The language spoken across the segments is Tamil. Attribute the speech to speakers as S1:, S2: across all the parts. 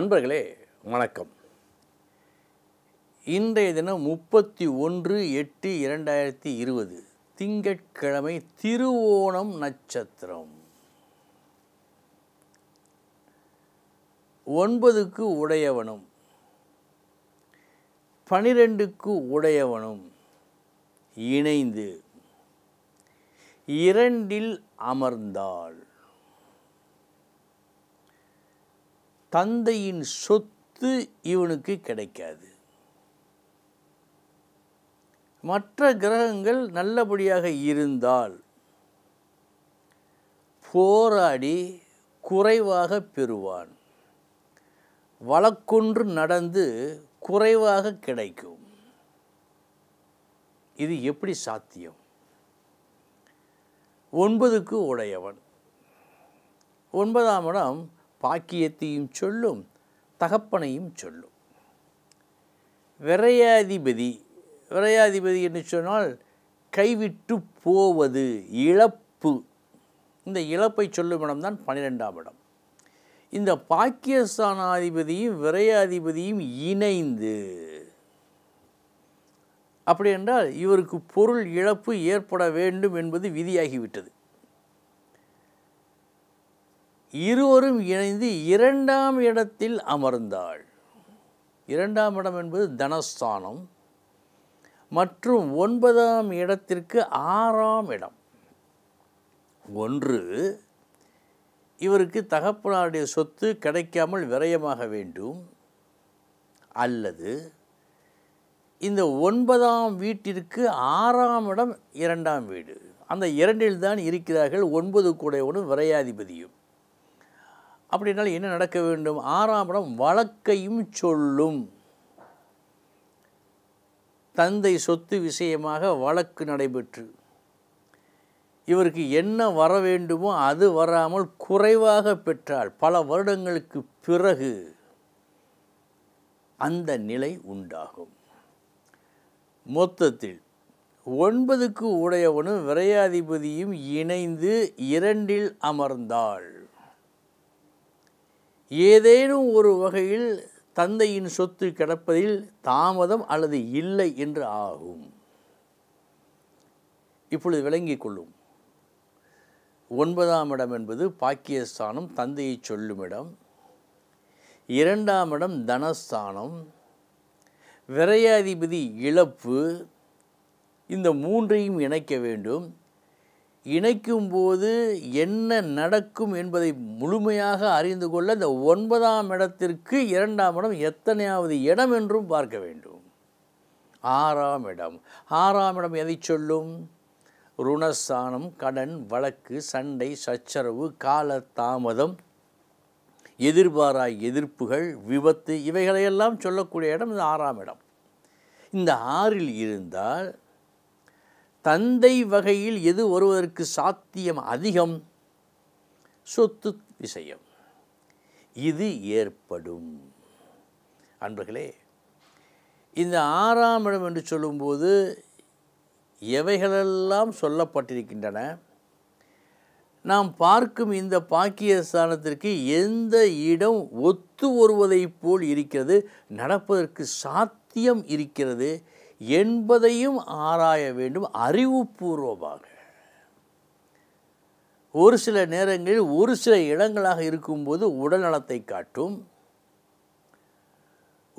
S1: அன்பர்களே வணக்கம் இன்றைய தினம் முப்பத்தி ஒன்று எட்டு இரண்டாயிரத்தி இருபது திங்கட்கிழமை திருவோணம் நட்சத்திரம் ஒன்பதுக்கு உடையவனும் பனிரெண்டுக்கு உடையவனும் இணைந்து இரண்டில் அமர்ந்தாள் தந்தையின் சொத்து இவனுக்கு கிடைக்காது மற்ற கிரகங்கள் நல்லபடியாக இருந்தால் போராடி குறைவாக பெறுவான் வழக்கொன்று நடந்து குறைவாக கிடைக்கும் இது எப்படி சாத்தியம் ஒன்பதுக்கு உடையவன் ஒன்பதாம் இடம் பாக்கியத்தையும் சொல்லும் தகப்பனையும் சொல்லும் விரையாதிபதி விரையாதிபதி என்று சொன்னால் கைவிட்டு போவது இழப்பு இந்த இழப்பை சொல்லும் தான் பன்னிரெண்டாம் இடம் இந்த பாக்கியஸ்தானாதிபதியும் விரையாதிபதியும் இணைந்து அப்படி என்றால் இவருக்கு பொருள் இழப்பு ஏற்பட வேண்டும் என்பது விதியாகிவிட்டது இருவரும் இணைந்து இரண்டாம் இடத்தில் அமர்ந்தாள் இரண்டாம் இடம் என்பது தனஸ்தானம் மற்றும் ஒன்பதாம் இடத்திற்கு ஆறாம் இடம் ஒன்று இவருக்கு தகப்பனாருடைய சொத்து கிடைக்காமல் விரயமாக வேண்டும் அல்லது இந்த ஒன்பதாம் வீட்டிற்கு ஆறாம் இடம் இரண்டாம் வீடு அந்த இரண்டில்தான் இருக்கிறார்கள் ஒன்பது கூடையவனும் விரையாதிபதியும் அப்படின்னாலும் என்ன நடக்க வேண்டும் ஆறாம் படம் வழக்கையும் சொல்லும் தந்தை சொத்து விஷயமாக வழக்கு நடைபெற்று இவருக்கு என்ன வர வேண்டுமோ அது வராமல் குறைவாக பெற்றால் பல வருடங்களுக்கு பிறகு அந்த நிலை உண்டாகும் மொத்தத்தில் ஒன்பதுக்கு உடையவனும் விரையாதிபதியும் இணைந்து இரண்டில் அமர்ந்தாள் ஏதேனும் ஒரு வகையில் தந்தையின் சொத்து கிடப்பதில் தாமதம் அல்லது இல்லை என்று ஆகும் இப்பொழுது விளங்கிக் கொள்ளும் ஒன்பதாம் இடம் என்பது பாக்கியஸ்தானம் தந்தையை சொல்லும் இடம் இரண்டாம் இடம் தனஸ்தானம் விரையாதிபதி இழப்பு இந்த மூன்றையும் இணைக்க வேண்டும் இணைக்கும் போது என்ன நடக்கும் என்பதை முழுமையாக அறிந்து கொள்ள இந்த ஒன்பதாம் இடத்திற்கு இரண்டாம் இடம் எத்தனையாவது இடம் என்றும் பார்க்க வேண்டும் ஆறாம் இடம் ஆறாம் இடம் எதை சொல்லும் ருணஸ்தானம் கடன் வழக்கு சண்டை சச்சரவு கால தாமதம் எதிர்பாரா எதிர்ப்புகள் விபத்து இவைகளையெல்லாம் சொல்லக்கூடிய இடம் இந்த ஆறாம் இடம் இந்த ஆறில் இருந்தால் தந்தை வகையில் எது வருவதற்கு சாத்தியம் அதிகம் சொத்து விஷயம் இது ஏற்படும் அன்பர்களே இந்த ஆறாம் இடம் என்று சொல்லும்போது எவைகளெல்லாம் சொல்லப்பட்டிருக்கின்றன நாம் பார்க்கும் இந்த பாக்கிய ஸ்தானத்திற்கு எந்த இடம் ஒத்து வருவதைப் போல் இருக்கிறது நடப்பதற்கு சாத்தியம் இருக்கிறது என்பதையும் ஆராய வேண்டும் அறிவுபூர்வமாக ஒரு சில நேரங்களில் ஒரு சில இடங்களாக இருக்கும்போது உடல்நலத்தை காட்டும்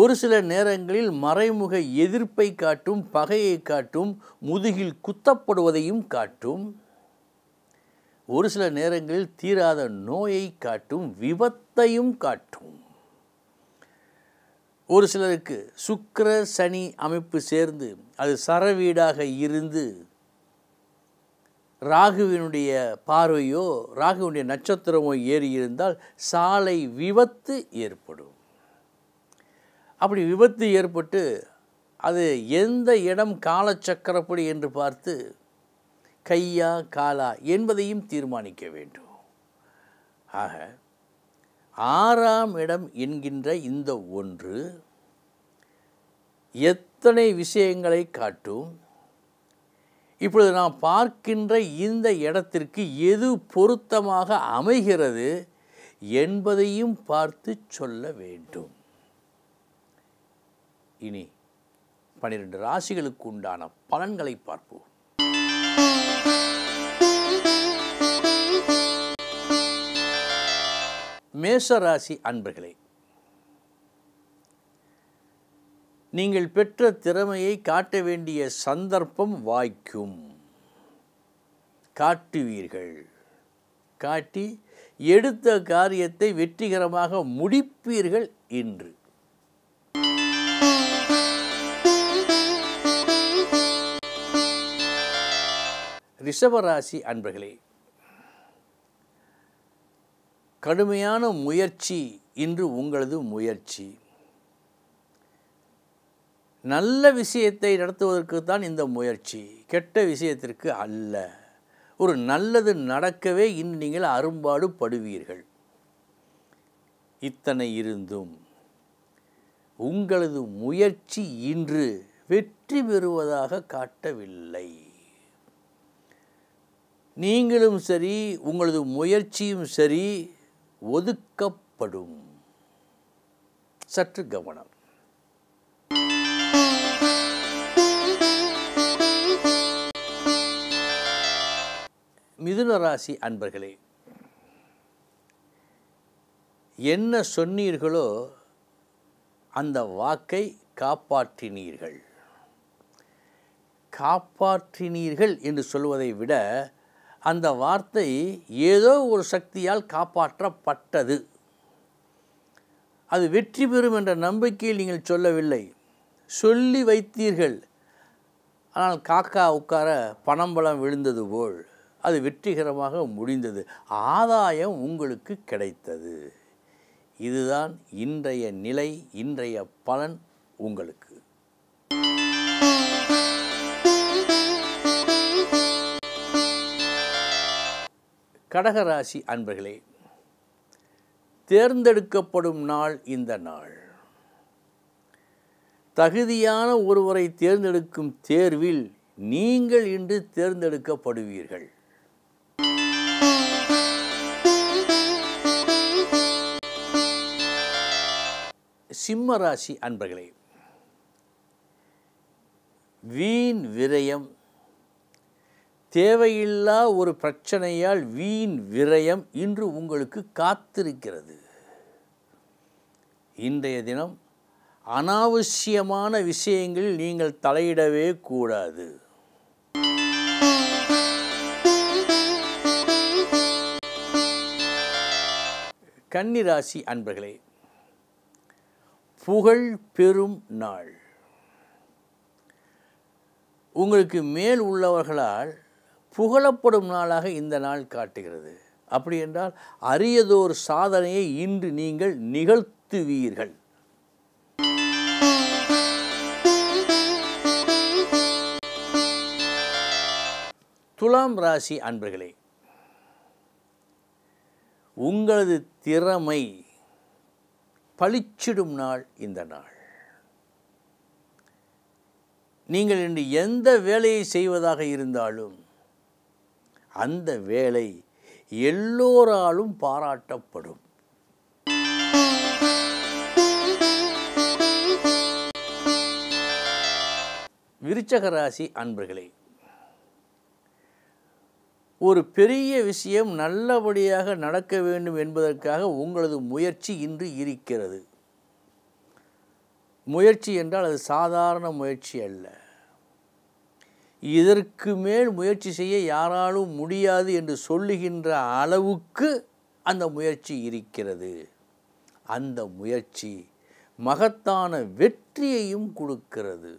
S1: ஒரு சில நேரங்களில் மறைமுக எதிர்ப்பை காட்டும் பகையை காட்டும் முதுகில் குத்தப்படுவதையும் காட்டும் ஒரு சில நேரங்களில் தீராத நோயை காட்டும் விபத்தையும் காட்டும் ஒரு சிலருக்கு சுக்கர சனி அமைப்பு சேர்ந்து அது சரவீடாக இருந்து ராகுவினுடைய பார்வையோ ராகுவினுடைய நட்சத்திரமோ ஏறி இருந்தால் சாலை விபத்து ஏற்படும் அப்படி விபத்து ஏற்பட்டு அது எந்த இடம் காலச்சக்கரப்படி என்று பார்த்து கையா காலா என்பதையும் தீர்மானிக்க வேண்டும் ஆக ஆறாம் இடம் என்கின்ற இந்த ஒன்று எத்தனை விஷயங்களை காட்டும் இப்பொழுது நாம் பார்க்கின்ற இந்த இடத்திற்கு எது பொருத்தமாக அமைகிறது என்பதையும் பார்த்து சொல்ல வேண்டும் இனி பனிரெண்டு ராசிகளுக்கு உண்டான பலன்களை பார்ப்போம் மேஷராசி அன்பர்களே நீங்கள் பெற்ற திறமையை காட்ட வேண்டிய சந்தர்ப்பம் வாய்க்கும் காட்டுவீர்கள் காட்டி எடுத்த காரியத்தை வெற்றிகரமாக முடிப்பீர்கள் இன்று ரிஷபராசி அன்பர்களே கடுமையான முயற்சி இன்று உங்களது முயற்சி நல்ல விஷயத்தை நடத்துவதற்கு தான் இந்த முயற்சி கெட்ட விஷயத்திற்கு அல்ல ஒரு நல்லது நடக்கவே இன்று நீங்கள் அரும்பாடு படுவீர்கள் இத்தனை இருந்தும் உங்களது முயற்சி இன்று வெற்றி பெறுவதாக காட்டவில்லை நீங்களும் சரி உங்களது முயற்சியும் சரி ஒதுக்கப்படும் சற்று கவனம் மிதுனராசி அன்பர்களே என்ன சொன்னீர்களோ அந்த வாக்கை காப்பாற்றினீர்கள் காப்பாற்றினீர்கள் என்று சொல்வதை விட அந்த வார்த்தை ஏதோ ஒரு சக்தியால் காப்பாற்றப்பட்டது அது வெற்றி பெறும் என்ற நம்பிக்கையில் நீங்கள் சொல்லவில்லை சொல்லி வைத்தீர்கள் ஆனால் காக்கா உட்கார பணம் பலம் விழுந்தது போல் அது வெற்றிகரமாக முடிந்தது ஆதாயம் உங்களுக்கு கிடைத்தது இதுதான் இன்றைய நிலை இன்றைய பலன் உங்களுக்கு கடகராசி அன்பர்களே தேர்ந்தெடுக்கப்படும் நாள் இந்த நாள் தகுதியான ஒருவரை தேர்ந்தெடுக்கும் தேர்வில் நீங்கள் இன்று தேர்ந்தெடுக்கப்படுவீர்கள் சிம்ம ராசி அன்பர்களே வீண் விரயம் தேவையில்லா ஒரு பிரச்சனையால் வீண் விரயம் இன்று உங்களுக்கு காத்திருக்கிறது இன்றைய தினம் அனாவசியமான விஷயங்களில் நீங்கள் தலையிடவே கூடாது கன்னிராசி அன்பர்களே புகழ் பெறும் நாள் உங்களுக்கு மேல் உள்ளவர்களால் புகழப்படும் நாளாக இந்த நாள் காட்டுகிறது அப்படி என்றால் அரியதோர் சாதனையை இன்று நீங்கள் நிகழ்த்துவீர்கள் துலாம் ராசி அன்பர்களே உங்களது திறமை பளிச்சிடும் நாள் இந்த நாள் நீங்கள் இன்று எந்த வேலையை செய்வதாக இருந்தாலும் அந்த வேலை எல்லோராலும் பாராட்டப்படும் விருச்சகராசி அன்பர்களே ஒரு பெரிய விஷயம் நல்லபடியாக நடக்க வேண்டும் என்பதற்காக உங்களது முயற்சி இன்று இருக்கிறது முயற்சி என்றால் அது சாதாரண முயற்சி அல்ல இதற்கு மேல் முயற்சி செய்ய யாராலும் முடியாது என்று சொல்லுகின்ற அளவுக்கு அந்த முயற்சி இருக்கிறது அந்த முயற்சி மகத்தான வெற்றியையும் கொடுக்கிறது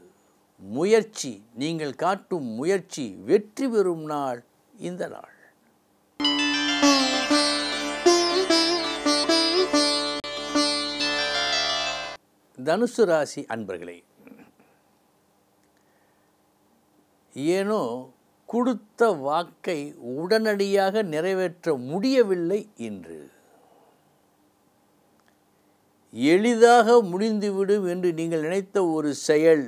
S1: முயற்சி நீங்கள் காட்டும் முயற்சி வெற்றி பெறும் நாள் இந்த நாள் தனுசு ராசி அன்பர்களே ஏனோ கொடுத்த வாக்கை உடனடியாக நிறைவேற்ற முடியவில்லை என்று எளிதாக முடிந்துவிடும் என்று நீங்கள் நினைத்த ஒரு செயல்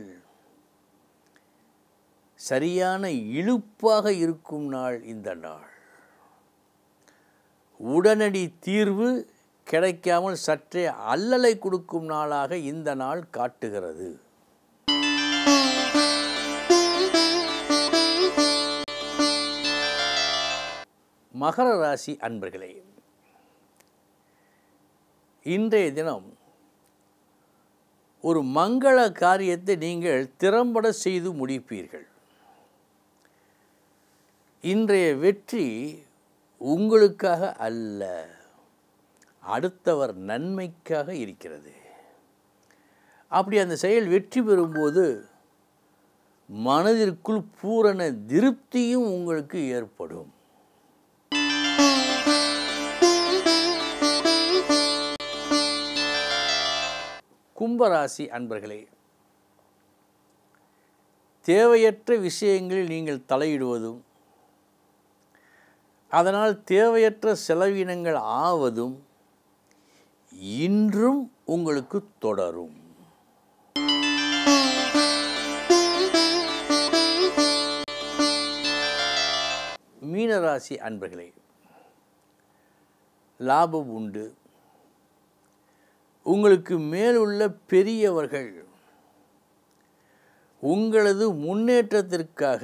S1: சரியான இழுப்பாக இருக்கும் நாள் இந்த நாள் உடனடி தீர்வு கிடைக்காமல் சற்றே அல்லலை கொடுக்கும் நாளாக இந்த நாள் காட்டுகிறது மகர ராசி அன்பர்களே இன்றைய தினம் ஒரு மங்கள காரியத்தை நீங்கள் திறம்பட செய்து முடிப்பீர்கள் இன்றைய வெற்றி உங்களுக்காக அல்ல அடுத்தவர் நன்மைக்காக இருக்கிறது அப்படி அந்த செயல் வெற்றி பெறும்போது மனதிற்குள் பூரண திருப்தியும் உங்களுக்கு ஏற்படும் கும்பராசி அன்பர்களே தேவையற்ற விஷயங்களில் நீங்கள் தலையிடுவதும் அதனால் தேவையற்ற செலவினங்கள் ஆவதும் இன்றும் உங்களுக்கு தொடரும் மீனராசி அன்பர்களே லாபம் உண்டு உங்களுக்கு மேலுள்ள பெரியவர்கள் உங்களது முன்னேற்றத்திற்காக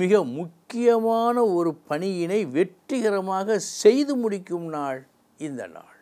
S1: மிக முக்கியமான ஒரு பணியினை வெற்றிகரமாக செய்து முடிக்கும் நாள் இந்த நாள்